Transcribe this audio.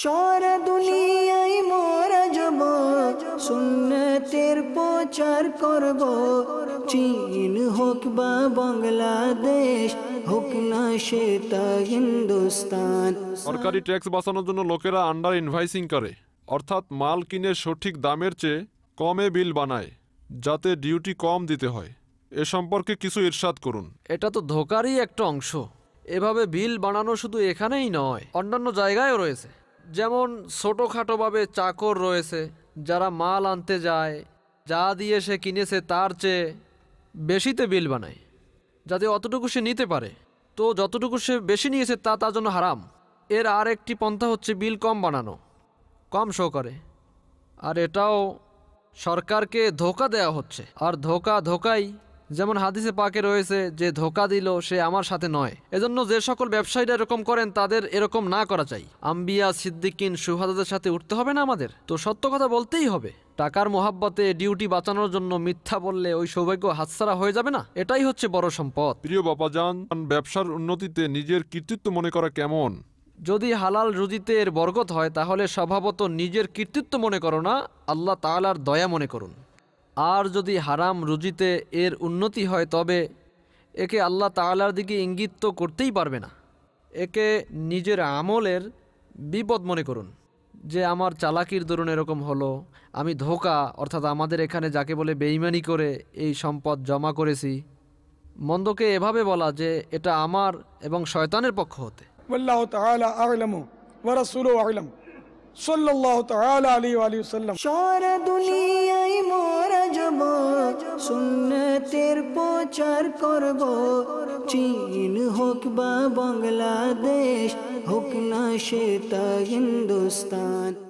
সারা দুনিয়ায় মরা যাব সুন্নতের প্রচার করব চীন হোক বা বাংলাদেশ হোক না সেটা হিন্দুস্তান সরকারি ট্যাক্স বাঁচানোর জন্য লোকেরা আন্ডার ইনভাইসিং করে অর্থাৎ মাল কিনে সঠিক দামের চেয়ে কমে বিল বানায় যাতে ডিউটি কম দিতে হয় এ সম্পর্কে কিছু ইরশাদ করুন এটা তো ধোকারই একটা অংশ এভাবে বিল বানানো শুধু এখানেই নয় অন্যান্য জায়গায়ও রয়েছে যেমন ছোটোখাটোভাবে চাকর রয়েছে যারা মাল আনতে যায় যা দিয়ে সে কিনেছে তার চেয়ে বেশিতে বিল বানায় যাতে অতটুকু সে নিতে পারে তো যতটুকু সে বেশি নিয়েছে তা তার জন্য হারাম এর আর একটি পন্থা হচ্ছে বিল কম বানানো কম শো করে আর এটাও সরকারকে ধোকা দেয়া হচ্ছে আর ধোকা ধোকাই যেমন হাদিসে পাকে রয়েছে যে ধোকা দিল সে আমার সাথে নয় এজন্য যে সকল ব্যবসায়ীরা এরকম করেন তাদের এরকম না করা চাই আম্বিয়া সিদ্দিকিন সুহাদাদের সাথে উঠতে হবে না আমাদের তো সত্য কথা বলতেই হবে টাকার মোহাব্বতে ডিউটি বাঁচানোর জন্য মিথ্যা বললে ওই সৌভাগ্য হাতছাড়া হয়ে যাবে না এটাই হচ্ছে বড় সম্পদ প্রিয় যান ব্যবসার উন্নতিতে নিজের কৃতিত্ব মনে করা কেমন যদি হালাল রুজিতে এর বরকত হয় তাহলে স্বভাবত নিজের কৃতিত্ব মনে করো না আল্লাহ তালার দয়া মনে করুন আর যদি হারাম রুজিতে এর উন্নতি হয় তবে একে আল্লাহ তালার দিকে ইঙ্গিত তো করতেই পারবে না একে নিজের আমলের বিপদ মনে করুন যে আমার চালাকির দরুন এরকম হলো আমি ধোকা অর্থাৎ আমাদের এখানে যাকে বলে বেইমানি করে এই সম্পদ জমা করেছি মন্দকে এভাবে বলা যে এটা আমার এবং শয়তানের পক্ষ হতে সারা দুনিয়ায় প্রচার করব চীন হোক বা বাংলাদেশ হোক না সেটা হিন্দুস্তান